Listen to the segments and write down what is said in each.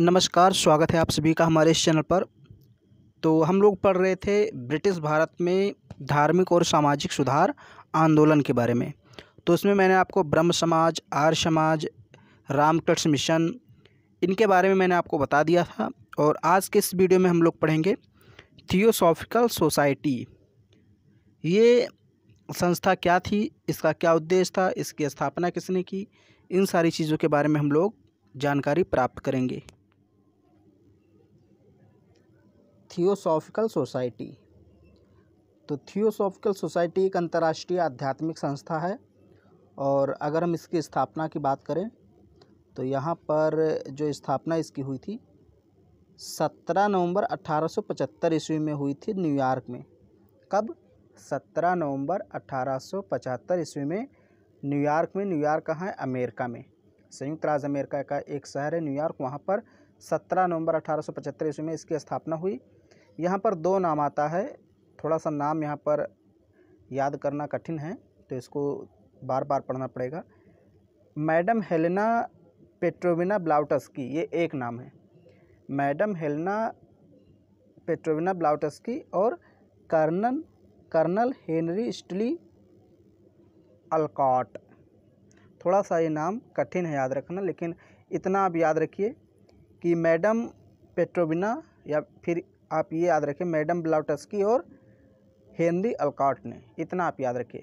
नमस्कार स्वागत है आप सभी का हमारे इस चैनल पर तो हम लोग पढ़ रहे थे ब्रिटिश भारत में धार्मिक और सामाजिक सुधार आंदोलन के बारे में तो उसमें मैंने आपको ब्रह्म समाज आर्य समाज रामकृष्ण मिशन इनके बारे में मैंने आपको बता दिया था और आज के इस वीडियो में हम लोग पढ़ेंगे थियोसॉफिकल सोसाइटी ये संस्था क्या थी इसका क्या उद्देश्य था इसकी स्थापना किसने की इन सारी चीज़ों के बारे में हम लोग जानकारी प्राप्त करेंगे थियोसॉफिकल सोसाइटी तो थियोसॉफिकल सोसाइटी एक अंतर्राष्ट्रीय आध्यात्मिक संस्था है और अगर हम इसकी स्थापना की बात करें तो यहाँ पर जो स्थापना इसकी हुई थी सत्रह नवंबर सौ पचहत्तर ईस्वी में हुई थी न्यूयॉर्क में कब सत्रह नवंबर सौ पचहत्तर ईस्वी में न्यूयॉर्क में न्यूयॉर्क कहाँ है अमेरिका में संयुक्त राज्य अमेरिका का एक शहर है न्यूयॉर्क वहाँ पर 17 नवंबर पचहत्तर ईस्वी में इसकी स्थापना हुई यहाँ पर दो नाम आता है थोड़ा सा नाम यहाँ पर याद करना कठिन है तो इसको बार बार पढ़ना पड़ेगा मैडम हेलेना पेट्रोविना ब्लाउटस की ये एक नाम है मैडम हेलेना पेट्रोविना ब्लाउटस की और colonel colonel Henry Steel Olcott थोड़ा सा ये नाम कठिन है याद रखना लेकिन इतना आप याद रखिए कि मैडम पेट्रोविना या फिर आप ये याद रखें मैडम ब्लाउटस्की और हेनरी अलकाट ने इतना आप याद रखें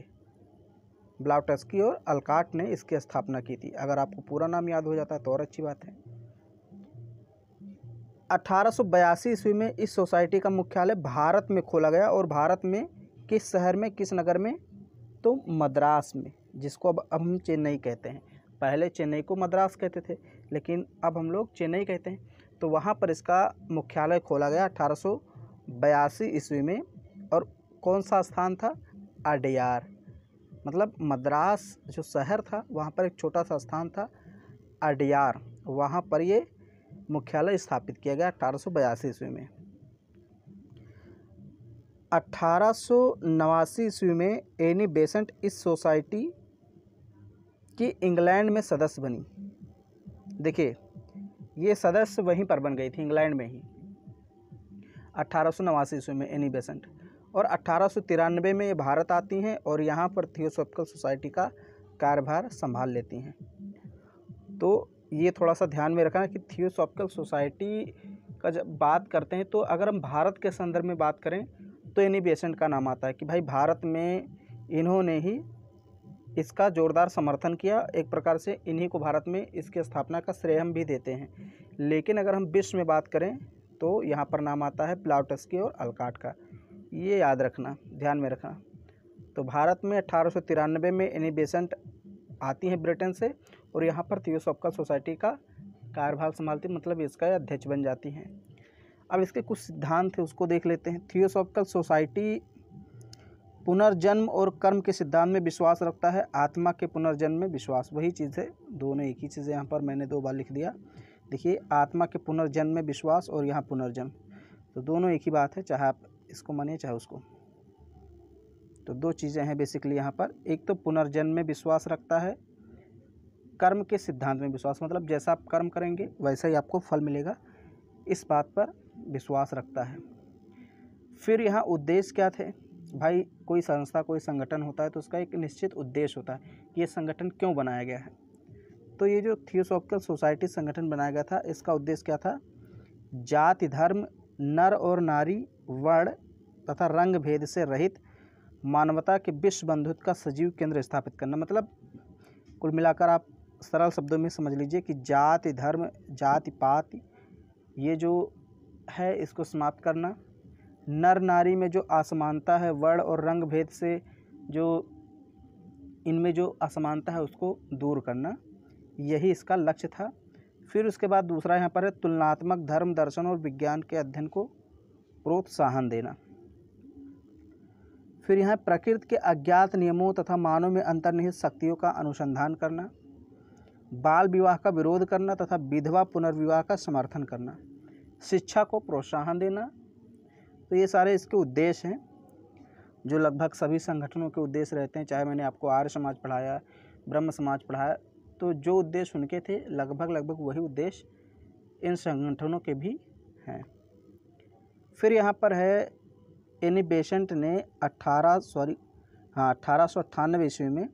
ब्लाउटस्की और अलकाट ने इसकी स्थापना की थी अगर आपको पूरा नाम याद हो जाता है तो और अच्छी बात है अठारह ईस्वी में इस सोसाइटी का मुख्यालय भारत में खोला गया और भारत में किस शहर में किस नगर में तो मद्रास में जिसको अब हम चेन्नई कहते हैं पहले चेन्नई को मद्रास कहते थे लेकिन अब हम लोग चेन्नई कहते हैं तो वहाँ पर इसका मुख्यालय खोला गया अठारह ईस्वी में और कौन सा स्थान था अडयार मतलब मद्रास जो शहर था वहाँ पर एक छोटा सा स्थान था अडयार वहाँ पर ये मुख्यालय स्थापित किया गया अठारह ईस्वी में अठारह ईस्वी में एनी बेसेंट इस सोसाइटी की इंग्लैंड में सदस्य बनी देखिए ये सदस्य वहीं पर बन गई थी इंग्लैंड में ही अट्ठारह सौ नवासी ईस्वी में एनी बेसेंट और अट्ठारह में ये भारत आती हैं और यहाँ पर थियोसॉफिकल सोसाइटी का कार्यभार संभाल लेती हैं तो ये थोड़ा सा ध्यान में रखना कि थियोसॉफिकल सोसाइटी का जब बात करते हैं तो अगर हम भारत के संदर्भ में बात करें तो एनी बेसेंट का नाम आता है कि भाई भारत में इन्होंने ही इसका ज़ोरदार समर्थन किया एक प्रकार से इन्हीं को भारत में इसकी स्थापना का श्रेय हम भी देते हैं लेकिन अगर हम विश्व में बात करें तो यहाँ पर नाम आता है प्लाउटस के और अलकाट का ये याद रखना ध्यान में रखना तो भारत में अट्ठारह में इन्हें बेसेंट आती हैं ब्रिटेन से और यहाँ पर थियोसॉफिकल सोसाइटी का कार्यभार संभालती मतलब इसका अध्यक्ष बन जाती हैं अब इसके कुछ सिद्धांत थे उसको देख लेते हैं थियोसॉफिकल सोसाइटी पुनर्जन्म और कर्म के सिद्धांत में विश्वास रखता है आत्मा के पुनर्जन्म में विश्वास वही चीज़ है दोनों एक ही चीज़ है यहाँ पर मैंने दो बार लिख दिया देखिए आत्मा के पुनर्जन्म में विश्वास और यहाँ पुनर्जन्म तो दोनों एक ही बात है चाहे आप इसको मानिए चाहे उसको तो दो चीज़ें हैं बेसिकली यहाँ पर एक तो पुनर्जन्म में विश्वास रखता है कर्म के सिद्धांत में विश्वास मतलब जैसा आप कर्म करेंगे वैसा ही आपको फल मिलेगा इस बात पर विश्वास रखता है फिर यहाँ उद्देश्य क्या थे भाई कोई संस्था कोई संगठन होता है तो उसका एक निश्चित उद्देश्य होता है कि ये संगठन क्यों बनाया गया है तो ये जो थियोसॉफिकल सोसाइटी संगठन बनाया गया था इसका उद्देश्य क्या था जाति धर्म नर और नारी वर्ण तथा रंग भेद से रहित मानवता के विश्व बंधुत्व का सजीव केंद्र स्थापित करना मतलब कुल मिलाकर आप सरल शब्दों में समझ लीजिए कि जाति धर्म जाति पाति ये जो है इसको समाप्त करना नर नारी में जो असमानता है वर्ण और रंग भेद से जो इनमें जो असमानता है उसको दूर करना यही इसका लक्ष्य था फिर उसके बाद दूसरा यहाँ पर है तुलनात्मक धर्म दर्शन और विज्ञान के अध्ययन को प्रोत्साहन देना फिर यहाँ प्रकृति के अज्ञात नियमों तथा मानव में अंतर्निहित शक्तियों का अनुसंधान करना बाल विवाह का विरोध करना तथा विधवा पुनर्विवाह का समर्थन करना शिक्षा को प्रोत्साहन देना तो ये सारे इसके उद्देश्य हैं जो लगभग सभी संगठनों के उद्देश्य रहते हैं चाहे मैंने आपको आर्य समाज पढ़ाया ब्रह्म समाज पढ़ाया तो जो उद्देश्य उनके थे लगभग लगभग वही उद्देश्य इन संगठनों के भी हैं फिर यहाँ पर है एनी बेसेंट ने अट्ठारह सॉरी हाँ अट्ठारह सौ अट्ठानवे ईस्वी में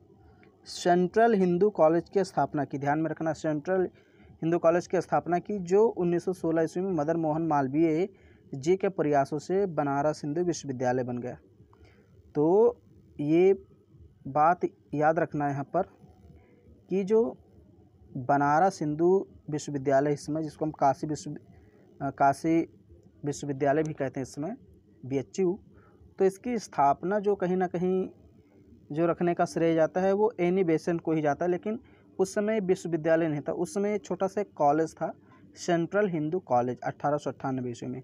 सेंट्रल हिंदू कॉलेज की स्थापना की ध्यान में रखना सेंट्रल हिंदू कॉलेज की स्थापना की जो 1916 ईस्वी में मदन मोहन मालवीय जी के प्रयासों से बनारस हिंदू विश्वविद्यालय बन गया तो ये बात याद रखना है यहाँ पर कि जो बनारस हिंदू विश्वविद्यालय इसमें जिसको हम काशी विश्व काशी विश्वविद्यालय भी कहते हैं इसमें बी एच तो इसकी स्थापना जो कहीं ना कहीं जो रखने का श्रेय जाता है वो एनी बेसन को ही जाता है लेकिन उस समय विश्वविद्यालय नहीं था उस समय छोटा सा कॉलेज था सेंट्रल हिंदू कॉलेज अट्ठारह सौ ईस्वी में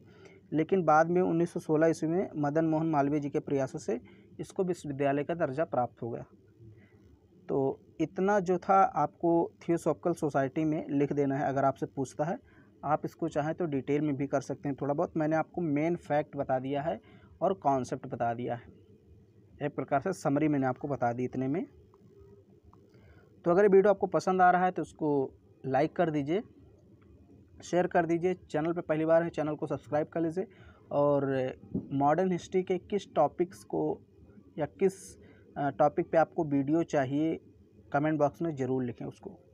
लेकिन बाद में 1916 ईस्वी में मदन मोहन मालवीय जी के प्रयासों से इसको विश्वविद्यालय का दर्जा प्राप्त हो गया तो इतना जो था आपको थियोसॉफिकल सोसाइटी में लिख देना है अगर आपसे पूछता है आप इसको चाहें तो डिटेल में भी कर सकते हैं थोड़ा बहुत मैंने आपको मेन फैक्ट बता दिया है और कॉन्सेप्ट बता दिया है एक प्रकार से समरी मैंने आपको बता दी इतने में तो अगर ये वीडियो आपको पसंद आ रहा है तो उसको लाइक कर दीजिए शेयर कर दीजिए चैनल पर पहली बार है चैनल को सब्सक्राइब कर लीजिए और मॉडर्न हिस्ट्री के किस टॉपिक्स को या किस टॉपिक पे आपको वीडियो चाहिए कमेंट बॉक्स में ज़रूर लिखें उसको